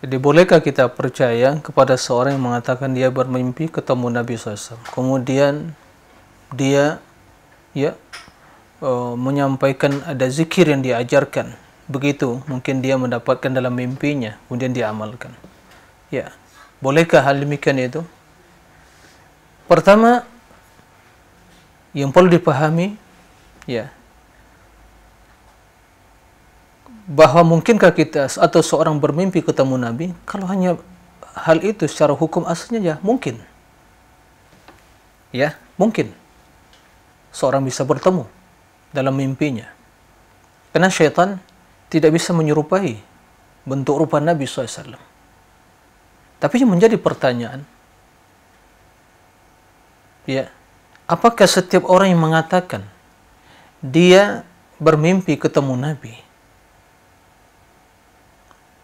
Jadi bolehkah kita percaya kepada seorang yang mengatakan dia bermimpi ketemu Nabi SAW, kemudian dia ya eh, menyampaikan ada zikir yang diajarkan, begitu mungkin dia mendapatkan dalam mimpinya, kemudian dia amalkan. Ya, bolehkah hal demikian itu? Pertama, yang perlu dipahami, ya bahwa mungkinkah kita atau seorang bermimpi ketemu Nabi kalau hanya hal itu secara hukum aslinya ya mungkin ya mungkin seorang bisa bertemu dalam mimpinya karena syaitan tidak bisa menyerupai bentuk rupa Nabi SAW tapi yang menjadi pertanyaan ya apakah setiap orang yang mengatakan dia bermimpi ketemu Nabi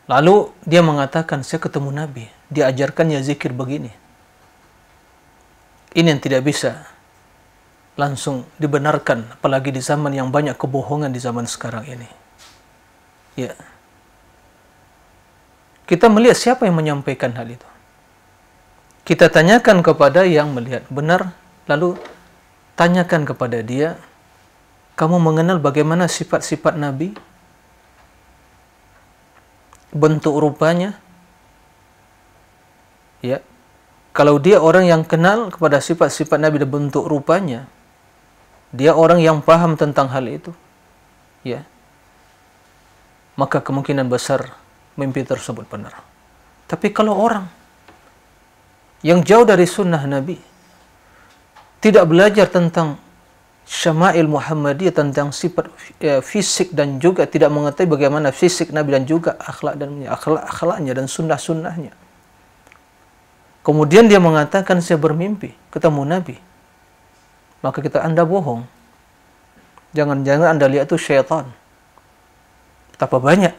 Lalu dia mengatakan, saya ketemu Nabi. Diajarkannya zikir begini. Ini yang tidak bisa langsung dibenarkan, apalagi di zaman yang banyak kebohongan di zaman sekarang ini. Ya. Kita melihat siapa yang menyampaikan hal itu. Kita tanyakan kepada yang melihat benar, lalu tanyakan kepada dia, kamu mengenal bagaimana sifat-sifat Nabi? bentuk rupanya ya kalau dia orang yang kenal kepada sifat-sifat Nabi dan bentuk rupanya dia orang yang paham tentang hal itu ya maka kemungkinan besar mimpi tersebut benar tapi kalau orang yang jauh dari sunnah Nabi tidak belajar tentang Syama'il Muhammadiyah tentang sifat ya, fisik dan juga tidak mengetahui bagaimana fisik Nabi dan juga akhlak dan akhlak akhlaknya dan sunnah sunnahnya. Kemudian dia mengatakan saya bermimpi ketemu Nabi. Maka kita anda bohong. Jangan-jangan anda lihat itu syaitan. Betapa banyak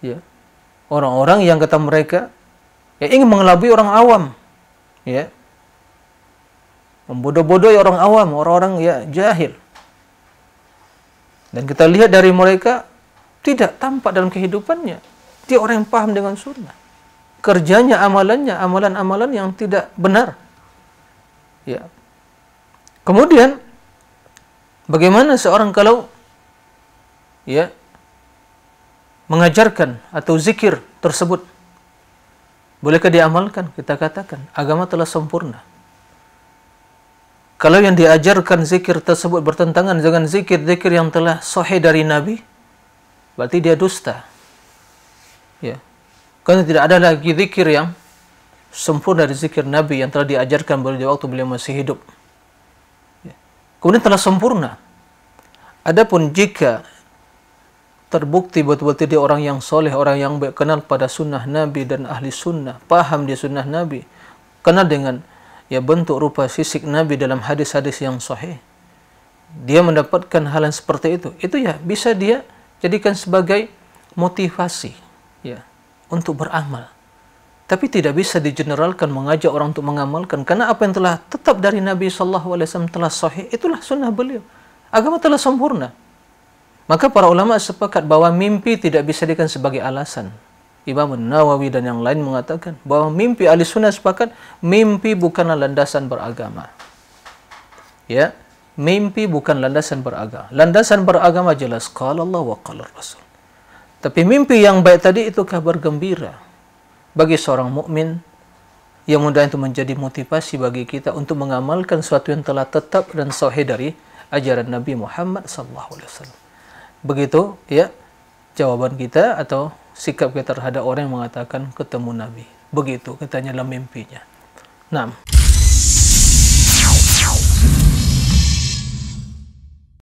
ya orang-orang yang kata mereka ya ingin mengelabui orang awam ya membodoh-bodohi orang awam, orang-orang ya jahil. Dan kita lihat dari mereka tidak tampak dalam kehidupannya. Dia orang yang paham dengan sunnah. Kerjanya, amalannya, amalan-amalan yang tidak benar. Ya. Kemudian bagaimana seorang kalau ya mengajarkan atau zikir tersebut bolehkah diamalkan? Kita katakan agama telah sempurna. Kalau yang diajarkan zikir tersebut bertentangan dengan zikir-zikir yang telah sahih dari Nabi, berarti dia dusta. Ya. Karena tidak ada lagi zikir yang sempurna dari zikir Nabi yang telah diajarkan pada waktu beliau masih hidup. Ya. Kemudian telah sempurna. Adapun jika terbukti betul-betul dia orang yang soleh, orang yang baik, kenal pada sunnah Nabi dan ahli sunnah, paham dia sunnah Nabi, kenal dengan ya bentuk rupa sisik Nabi dalam hadis-hadis yang sahih dia mendapatkan hal yang seperti itu itu ya bisa dia jadikan sebagai motivasi ya untuk beramal tapi tidak bisa digeneralkan mengajak orang untuk mengamalkan karena apa yang telah tetap dari Nabi Shallallahu Alaihi Wasallam telah sahih itulah sunnah beliau agama telah sempurna maka para ulama sepakat bahwa mimpi tidak bisa dikatakan sebagai alasan Imam Nawawi dan yang lain mengatakan bahawa mimpi ahli sunnah sepakat mimpi bukanlah landasan beragama. Ya, mimpi bukan landasan beragama. Landasan beragama jelas qala Allah wa qala Rasul. Tapi mimpi yang baik tadi itu kabar gembira bagi seorang mukmin yang mudah itu menjadi motivasi bagi kita untuk mengamalkan sesuatu yang telah tetap dan sahih dari ajaran Nabi Muhammad sallallahu alaihi wasallam. Begitu ya jawaban kita atau sikap kita terhadap orang yang mengatakan ketemu Nabi. Begitu katanya dalam mimpinya. 6.